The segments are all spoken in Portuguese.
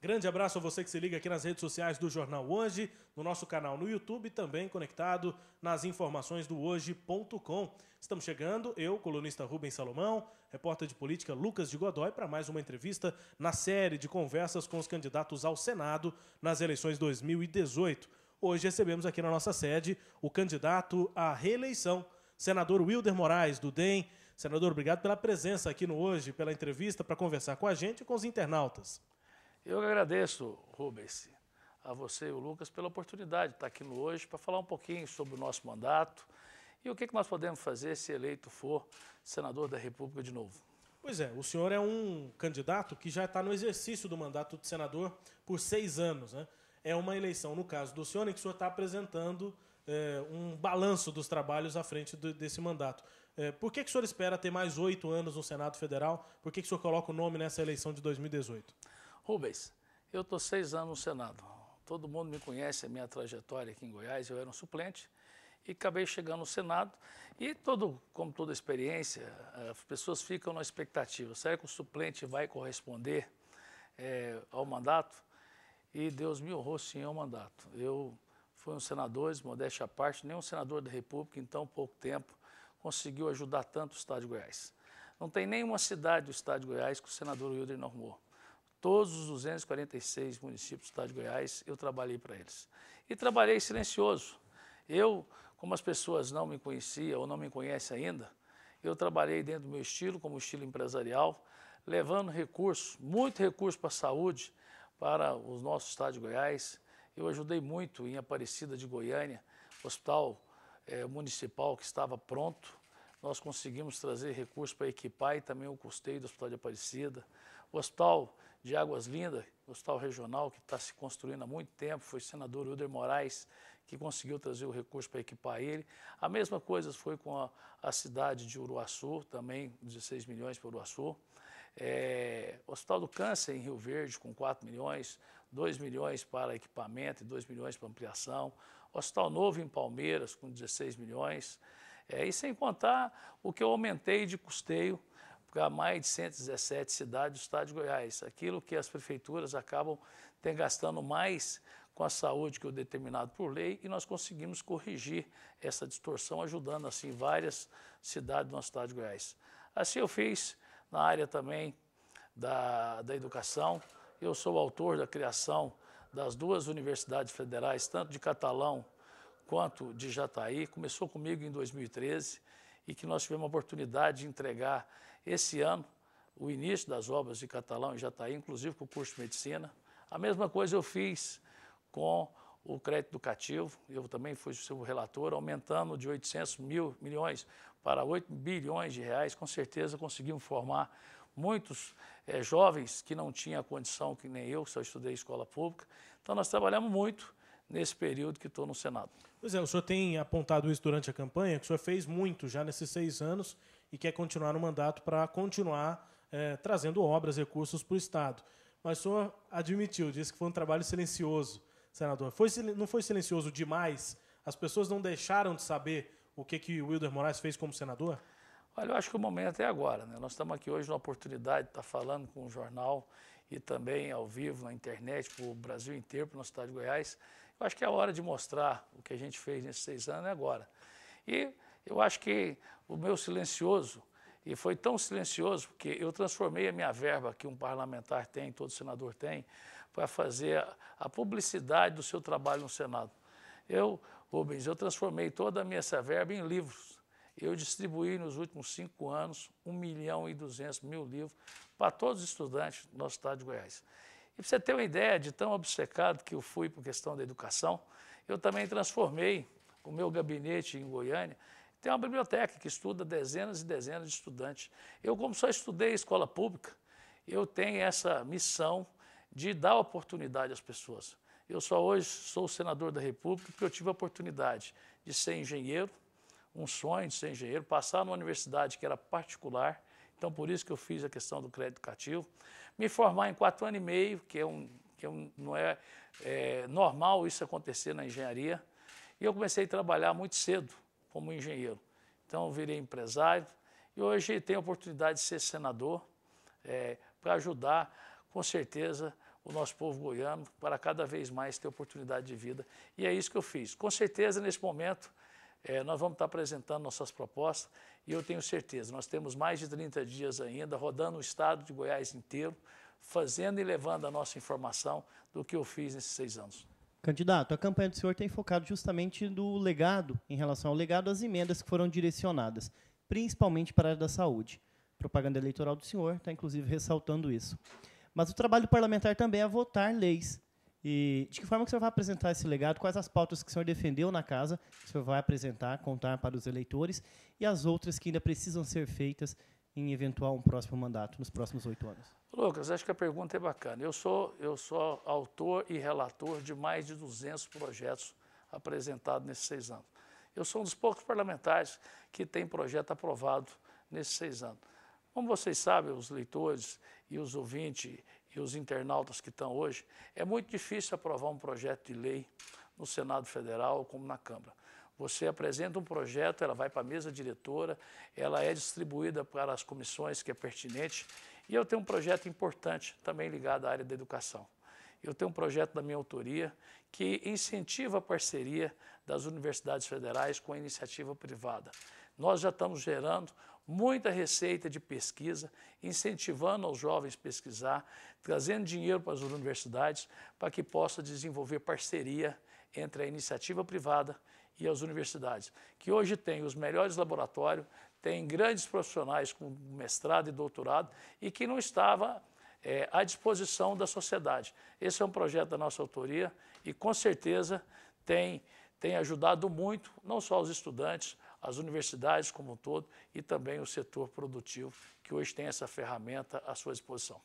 Grande abraço a você que se liga aqui nas redes sociais do Jornal Hoje, no nosso canal no YouTube e também conectado nas informações do hoje.com. Estamos chegando, eu, colunista Rubens Salomão, repórter de política Lucas de Godoy, para mais uma entrevista na série de conversas com os candidatos ao Senado nas eleições 2018. Hoje recebemos aqui na nossa sede o candidato à reeleição, senador Wilder Moraes, do DEM. Senador, obrigado pela presença aqui no Hoje, pela entrevista, para conversar com a gente e com os internautas. Eu agradeço, Rubens, a você e o Lucas pela oportunidade de estar aqui no hoje para falar um pouquinho sobre o nosso mandato e o que, que nós podemos fazer se eleito for senador da República de novo. Pois é, o senhor é um candidato que já está no exercício do mandato de senador por seis anos. Né? É uma eleição, no caso do senhor, em que o senhor está apresentando é, um balanço dos trabalhos à frente do, desse mandato. É, por que, que o senhor espera ter mais oito anos no Senado Federal? Por que, que o senhor coloca o nome nessa eleição de 2018? Rubens, eu estou seis anos no Senado. Todo mundo me conhece a minha trajetória aqui em Goiás, eu era um suplente e acabei chegando no Senado. E, todo, como toda experiência, eh, as pessoas ficam na expectativa: será que o suplente vai corresponder é, ao mandato? E Deus me honrou sim ao mandato. Eu fui um senador, modéstia à parte, nem um senador da República em tão pouco tempo conseguiu ajudar tanto o Estado de Goiás. Não tem nenhuma cidade do Estado de Goiás que o senador Wilder normou. Todos os 246 municípios do estado de Goiás, eu trabalhei para eles. E trabalhei silencioso. Eu, como as pessoas não me conheciam ou não me conhecem ainda, eu trabalhei dentro do meu estilo, como estilo empresarial, levando recursos, muito recurso para a saúde, para o nosso estado de Goiás. Eu ajudei muito em Aparecida de Goiânia, hospital eh, municipal que estava pronto. Nós conseguimos trazer recursos para equipar e também o custeio do Hospital de Aparecida. O hospital de Águas Lindas, hospital regional que está se construindo há muito tempo, foi o senador Hilder Moraes que conseguiu trazer o recurso para equipar ele. A mesma coisa foi com a, a cidade de Uruaçu, também 16 milhões para Uruaçu. É, hospital do Câncer em Rio Verde, com 4 milhões, 2 milhões para equipamento e 2 milhões para ampliação. Hospital Novo em Palmeiras, com 16 milhões. É, e sem contar o que eu aumentei de custeio para mais de 117 cidades do estado de Goiás. Aquilo que as prefeituras acabam tem gastando mais com a saúde que o determinado por lei e nós conseguimos corrigir essa distorção, ajudando assim várias cidades do nosso estado de Goiás. Assim eu fiz na área também da, da educação. Eu sou autor da criação das duas universidades federais, tanto de Catalão quanto de Jataí. Começou comigo em 2013 e que nós tivemos a oportunidade de entregar esse ano, o início das obras de Catalão está aí, inclusive com o curso de Medicina. A mesma coisa eu fiz com o crédito educativo, eu também fui seu relator, aumentando de 800 mil milhões para 8 bilhões de reais, com certeza conseguimos formar muitos é, jovens que não tinham a condição, que nem eu, que só estudei escola pública. Então nós trabalhamos muito nesse período que estou no Senado. Pois é, o senhor tem apontado isso durante a campanha, que o senhor fez muito já nesses seis anos, e quer continuar no mandato para continuar é, trazendo obras, recursos para o Estado. Mas o senhor admitiu, disse que foi um trabalho silencioso, senador. Foi, não foi silencioso demais? As pessoas não deixaram de saber o que, que o Wilder Moraes fez como senador? Olha, eu acho que o momento é agora. Né? Nós estamos aqui hoje na oportunidade de estar tá falando com o jornal e também ao vivo na internet, para o Brasil inteiro, para a cidade de Goiás. Eu acho que é a hora de mostrar o que a gente fez nesses seis anos é agora. E eu acho que o meu silencioso, e foi tão silencioso, porque eu transformei a minha verba que um parlamentar tem, todo senador tem, para fazer a, publicidade do seu trabalho no Senado. Eu, Rubens, eu transformei toda a minha essa verba em livros. Eu distribuí nos últimos cinco anos 1 milhão e 200 mil livros para todos os estudantes do nosso estado de Goiás. E para você ter uma ideia de tão obcecado que eu fui por questão da educação, eu também transformei o meu gabinete em Goiânia tem uma biblioteca que estuda dezenas e dezenas de estudantes. Eu, como só estudei escola pública, eu tenho essa missão de dar oportunidade às pessoas. Eu só hoje sou senador da República porque eu tive a oportunidade de ser engenheiro, um sonho de ser engenheiro, passar numa universidade que era particular, então por isso que eu fiz a questão do crédito educativo, me formar em quatro anos e meio, que, é um, que é um, não é, é normal isso acontecer na engenharia, e eu comecei a trabalhar muito cedo como engenheiro. Então, eu virei empresário e hoje tenho a oportunidade de ser senador é, para ajudar, com certeza, o nosso povo goiano para cada vez mais ter oportunidade de vida. E é isso que eu fiz. Com certeza, nesse momento, é, nós vamos estar apresentando nossas propostas e eu tenho certeza, nós temos mais de 30 dias ainda rodando o estado de Goiás inteiro, fazendo e levando a nossa informação do que eu fiz nesses seis anos. Candidato, a campanha do senhor tem focado justamente no legado, em relação ao legado, as emendas que foram direcionadas, principalmente para a área da saúde. A propaganda eleitoral do senhor está, inclusive, ressaltando isso. Mas o trabalho parlamentar também é votar leis. E de que forma que o senhor vai apresentar esse legado? Quais as pautas que o senhor defendeu na casa, que o senhor vai apresentar, contar para os eleitores, e as outras que ainda precisam ser feitas em eventual um próximo mandato, nos próximos oito anos? Lucas, acho que a pergunta é bacana. Eu sou, eu sou autor e relator de mais de 200 projetos apresentados nesses seis anos. Eu sou um dos poucos parlamentares que tem projeto aprovado nesses seis anos. Como vocês sabem, os leitores e os ouvintes e os internautas que estão hoje, é muito difícil aprovar um projeto de lei no Senado Federal como na Câmara. Você apresenta um projeto, ela vai para a mesa diretora, ela é distribuída para as comissões que é pertinente. E eu tenho um projeto importante também ligado à área da educação. Eu tenho um projeto da minha autoria que incentiva a parceria das universidades federais com a iniciativa privada. Nós já estamos gerando muita receita de pesquisa, incentivando aos jovens pesquisar, trazendo dinheiro para as universidades para que possa desenvolver parceria entre a iniciativa privada e as universidades, que hoje têm os melhores laboratórios, têm grandes profissionais com mestrado e doutorado e que não estava é, à disposição da sociedade. Esse é um projeto da nossa autoria e com certeza tem, tem ajudado muito, não só os estudantes, as universidades como um todo e também o setor produtivo, que hoje tem essa ferramenta à sua disposição.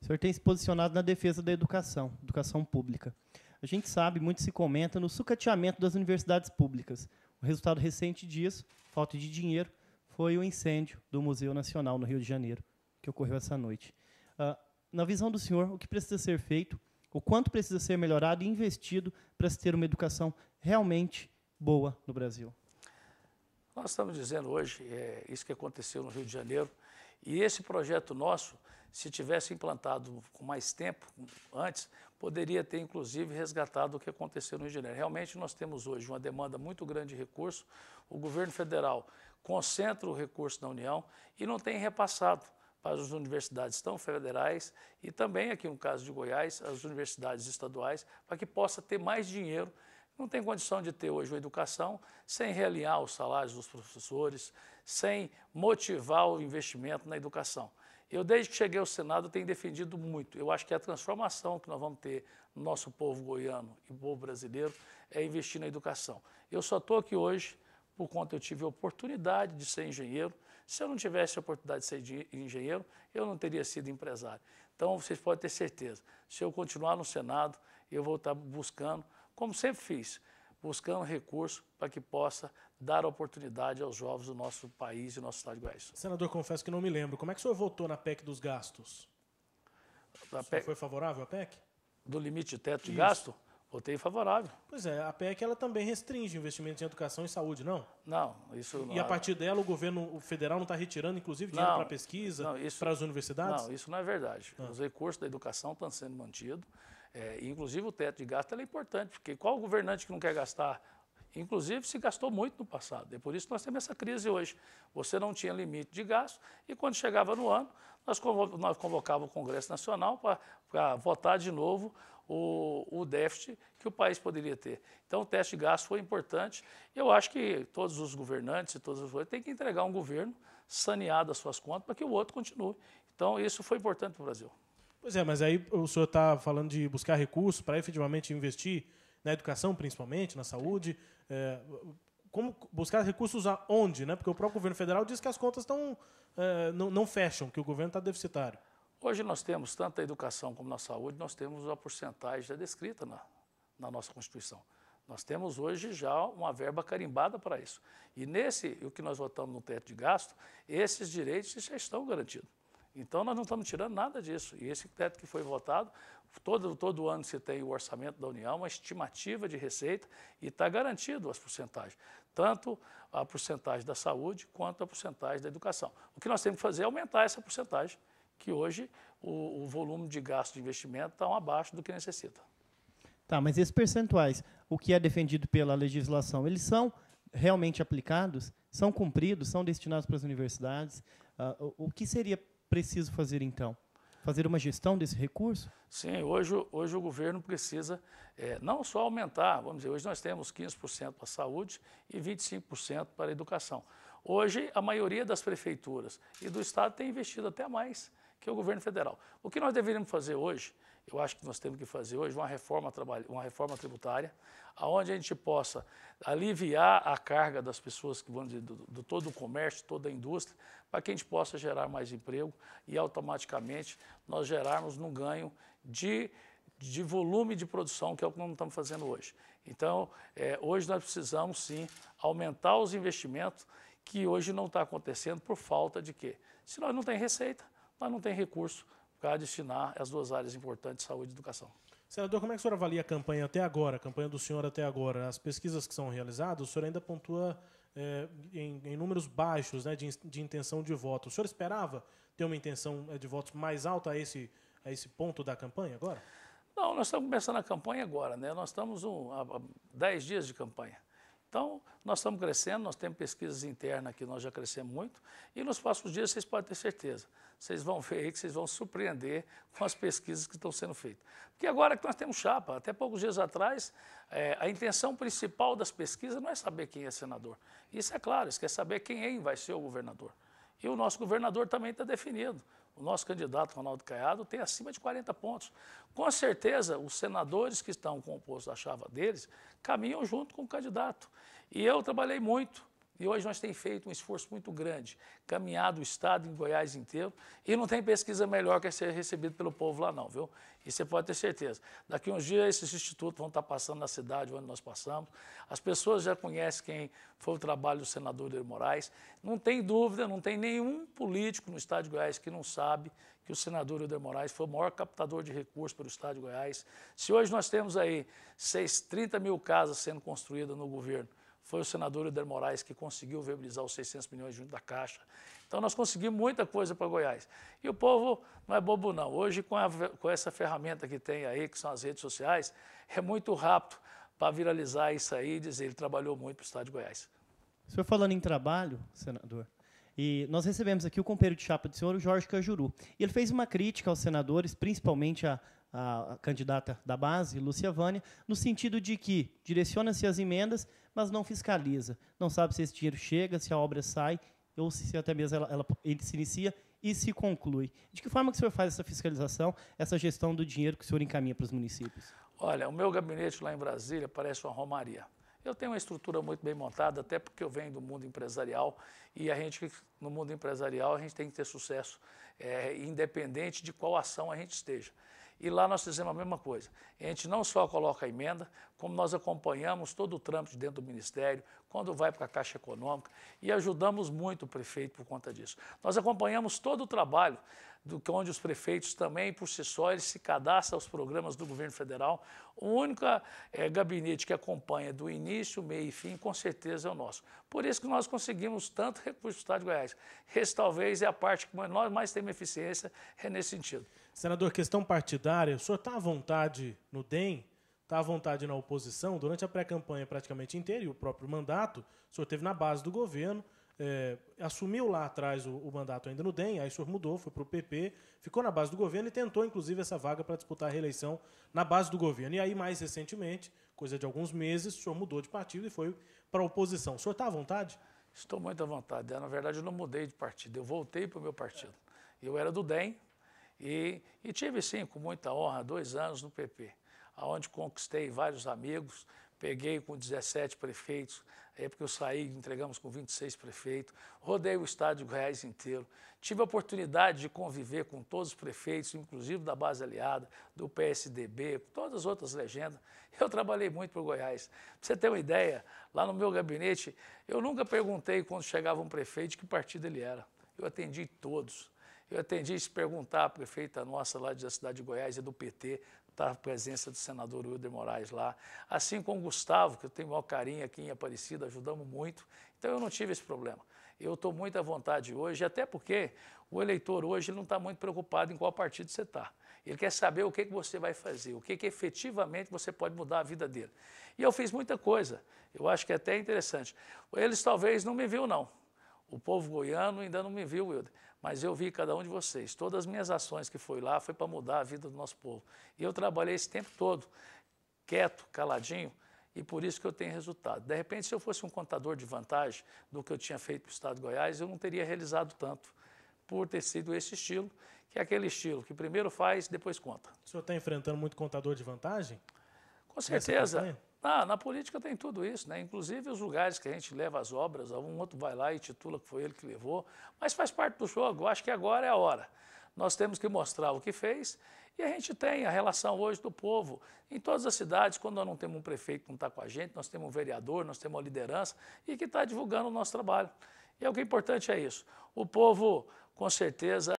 O senhor tem se posicionado na defesa da educação, educação pública a gente sabe, muito se comenta, no sucateamento das universidades públicas. O resultado recente disso, falta de dinheiro, foi o incêndio do Museu Nacional no Rio de Janeiro, que ocorreu essa noite. Uh, na visão do senhor, o que precisa ser feito, o quanto precisa ser melhorado e investido para se ter uma educação realmente boa no Brasil? Nós estamos dizendo hoje é, isso que aconteceu no Rio de Janeiro. E esse projeto nosso, se tivesse implantado com mais tempo antes, poderia ter inclusive resgatado o que aconteceu no Rio de Janeiro. Realmente nós temos hoje uma demanda muito grande de recurso, o governo federal concentra o recurso da União e não tem repassado para as universidades tão federais e também aqui no caso de Goiás, as universidades estaduais, para que possa ter mais dinheiro. Não tem condição de ter hoje uma educação sem realinhar os salários dos professores, sem motivar o investimento na educação. Eu, desde que cheguei ao Senado, tenho defendido muito. Eu acho que a transformação que nós vamos ter no nosso povo goiano e povo brasileiro é investir na educação. Eu só estou aqui hoje por conta eu tive a oportunidade de ser engenheiro. Se eu não tivesse a oportunidade de ser engenheiro, eu não teria sido empresário. Então, vocês podem ter certeza, se eu continuar no Senado, eu vou estar buscando, como sempre fiz, buscando recurso para que possa dar oportunidade aos jovens do nosso país e do nosso estado de Goiás. Senador, confesso que não me lembro. Como é que o senhor votou na PEC dos gastos? Da PEC... Foi favorável a PEC? Do limite teto de gasto? Votei favorável. Pois é, a PEC ela também restringe investimentos em educação e saúde, não? Não, isso não. E a é. partir dela o governo federal não está retirando, inclusive, dinheiro para pesquisa, para as universidades? Não, isso não é verdade. Ah. Os recursos da educação estão sendo mantidos. É, inclusive o teto de gasto é importante, porque qual governante que não quer gastar Inclusive, se gastou muito no passado. É por isso que nós temos essa crise hoje. Você não tinha limite de gasto e, quando chegava no ano, nós, convocava o Congresso Nacional para votar de novo o, o, déficit que o país poderia ter. Então, o teste de gasto foi importante. Eu acho que todos os governantes e todos os têm que entregar um governo saneado as suas contas para que o outro continue. Então, isso foi importante para o Brasil. Pois é, mas aí o senhor está falando de buscar recursos para efetivamente investir na educação principalmente, na saúde. É, como buscar recursos aonde, né? Porque o próprio governo federal diz que as contas estão é, não, não, fecham, que o governo está deficitário. Hoje nós temos, tanto a educação como na saúde, nós temos a porcentagem já descrita na, na nossa Constituição. Nós temos hoje já uma verba carimbada para isso. E nesse, o que nós votamos no teto de gasto, esses direitos já estão garantidos. Então, nós não estamos tirando nada disso. E esse teto que foi votado, todo, todo ano se tem o orçamento da União, uma estimativa de receita, e está garantido as porcentagens, tanto a porcentagem da saúde quanto a porcentagem da educação. O que nós temos que fazer é aumentar essa porcentagem, que hoje o, o volume de gasto de investimento está abaixo do que necessita. Tá, mas esses percentuais, o que é defendido pela legislação, eles são realmente aplicados? São cumpridos? São destinados para as universidades? Uh, o que seria preciso fazer então? Fazer uma gestão desse recurso? Sim, hoje, hoje o governo precisa é, não só aumentar, vamos dizer, hoje nós temos 15% para a saúde e 25% para a educação. Hoje, a maioria das prefeituras e do Estado tem investido até mais que é o governo federal. O que nós deveríamos fazer hoje, eu acho que nós temos que fazer hoje uma reforma, uma reforma tributária, onde a gente possa aliviar a carga das pessoas que vão do, do todo o comércio, toda a indústria, para que a gente possa gerar mais emprego e automaticamente nós gerarmos um ganho de de volume de produção, que é o que nós não estamos fazendo hoje. Então, é, hoje nós precisamos sim aumentar os investimentos, que hoje não está acontecendo por falta de quê? Se nós não tem receita, mas não tem recurso para destinar as duas áreas importantes, saúde e educação. Senador, como é que o senhor avalia a campanha até agora, a campanha do senhor até agora? As pesquisas que são realizadas, o senhor ainda pontua é, em, em, números baixos né, de, de, intenção de voto. O senhor esperava ter uma intenção eh, de votos mais alta a esse, a esse ponto da campanha agora? Não, nós estamos começando a campanha agora, né? Nós estamos um, há 10 dias de campanha. Então, nós estamos crescendo, nós temos pesquisas internas que nós já crescemos muito, e nos próximos dias vocês podem ter certeza. Vocês vão ver aí que vocês vão surpreender com as pesquisas que estão sendo feitas. Porque agora que nós temos chapa, até poucos dias atrás, é, a intenção principal das pesquisas não é saber quem é senador. Isso é claro, isso quer saber quem é vai ser o governador. E o nosso governador também está definido. O nosso candidato, Ronaldo Caiado, tem acima de 40 pontos. Com certeza, os senadores que estão compostos da chava deles caminham junto com o candidato. E eu trabalhei muito e hoje nós temos feito um esforço muito grande, caminhado o Estado em Goiás inteiro, e não tem pesquisa melhor que ser recebido pelo povo lá não, viu? E você pode ter certeza. Daqui uns dias esses institutos vão estar passando na cidade onde nós passamos, as pessoas já conhecem quem foi o trabalho do senador Edir Moraes, não tem dúvida, não tem nenhum político no Estado de Goiás que não sabe que o senador Helder Moraes foi o maior captador de recursos para o Estado de Goiás. Se hoje nós temos aí 6, 30 mil casas sendo construídas no governo, foi o senador Eder Moraes que conseguiu viabilizar os 600 milhões junto da Caixa. Então nós conseguimos muita coisa para Goiás. E o povo não é bobo não. Hoje com, a, com essa ferramenta que tem aí, que são as redes sociais, é muito rápido para viralizar isso aí e dizer ele trabalhou muito para o Estado de Goiás. O senhor falando em trabalho, senador, e nós recebemos aqui o companheiro de chapa do senhor, o Jorge Cajuru. E ele fez uma crítica aos senadores, principalmente a, a candidata da base, Lúcia Vânia, no sentido de que direciona-se as emendas mas não fiscaliza. Não sabe se esse dinheiro chega, se a obra sai, ou se até mesmo ela, ela ele se inicia e se conclui. De que forma que o senhor faz essa fiscalização, essa gestão do dinheiro que o senhor encaminha para os municípios? Olha, o meu gabinete lá em Brasília parece uma romaria. Eu tenho uma estrutura muito bem montada, até porque eu venho do mundo empresarial e a gente, no mundo empresarial, a gente tem que ter sucesso, é, independente de qual ação a gente esteja. E lá nós fizemos a mesma coisa. A gente não só coloca a emenda, como nós acompanhamos todo o trâmite dentro do Ministério, quando vai para a Caixa Econômica, e ajudamos muito o prefeito por conta disso. Nós acompanhamos todo o trabalho, do que onde os prefeitos também, por si só, eles se cadastram aos programas do governo federal. O único é, gabinete que acompanha do início, meio e fim, com certeza é o nosso. Por isso que nós conseguimos tanto recurso do Estado de Goiás. Esse talvez é a parte que nós mais temos eficiência, é nesse sentido. Senador, questão partidária, o senhor está à vontade no DEM está à vontade na oposição, durante a pré-campanha praticamente inteira e o próprio mandato, o senhor esteve na base do governo, é, assumiu lá atrás o, o, mandato ainda no DEM, aí o senhor mudou, foi para o PP, ficou na base do governo e tentou, inclusive, essa vaga para disputar a reeleição na base do governo. E aí, mais recentemente, coisa de alguns meses, o senhor mudou de partido e foi para a oposição. O senhor está à vontade? Estou muito à vontade. É, na verdade, eu não mudei de partido, eu voltei para o meu partido. Eu era do DEM e, e tive, sim, com muita honra, dois anos no PP onde conquistei vários amigos, peguei com 17 prefeitos, é porque eu saí, entregamos com 26 prefeitos, rodei o estado de Goiás inteiro, tive a oportunidade de conviver com todos os prefeitos, inclusive da base aliada, do PSDB, todas as outras legendas. Eu trabalhei muito para o Goiás. Pra você ter uma ideia, lá no meu gabinete, eu nunca perguntei quando chegava um prefeito que partido ele era. Eu atendi todos. Eu atendi se perguntar a prefeita nossa lá da cidade de Goiás, é do PT, a presença do senador Wilder Moraes lá, assim como o Gustavo, que eu tenho o maior carinho aqui em Aparecida, ajudamos muito. Então eu não tive esse problema. Eu estou muito à vontade hoje, até porque o eleitor hoje não está muito preocupado em qual partido você está. Ele quer saber o que, que você vai fazer, o que, que efetivamente você pode mudar a vida dele. E eu fiz muita coisa, eu acho que é até interessante. Eles talvez não me viu, não. O povo goiano ainda não me viu, Wilder. Mas eu vi cada um de vocês. Todas as minhas ações que foi lá foi para mudar a vida do nosso povo. E eu trabalhei esse tempo todo, quieto, caladinho, e por isso que eu tenho resultado. De repente, se eu fosse um contador de vantagem do que eu tinha feito para o Estado de Goiás, eu não teria realizado tanto, por ter sido esse estilo, que é aquele estilo que primeiro faz, depois conta. O senhor está enfrentando muito contador de vantagem? Com certeza. Ah, na política tem tudo isso, né? Inclusive os lugares que a gente leva as obras, um outro vai lá e titula que foi ele que levou, mas faz parte do jogo. Eu acho que agora é a hora. Nós temos que mostrar o que fez e a gente tem a relação hoje do povo. Em todas as cidades, quando nós não temos um prefeito que não está com a gente, nós temos um vereador, nós temos uma liderança e que está divulgando o nosso trabalho. E é o que é importante é isso. O povo, com certeza,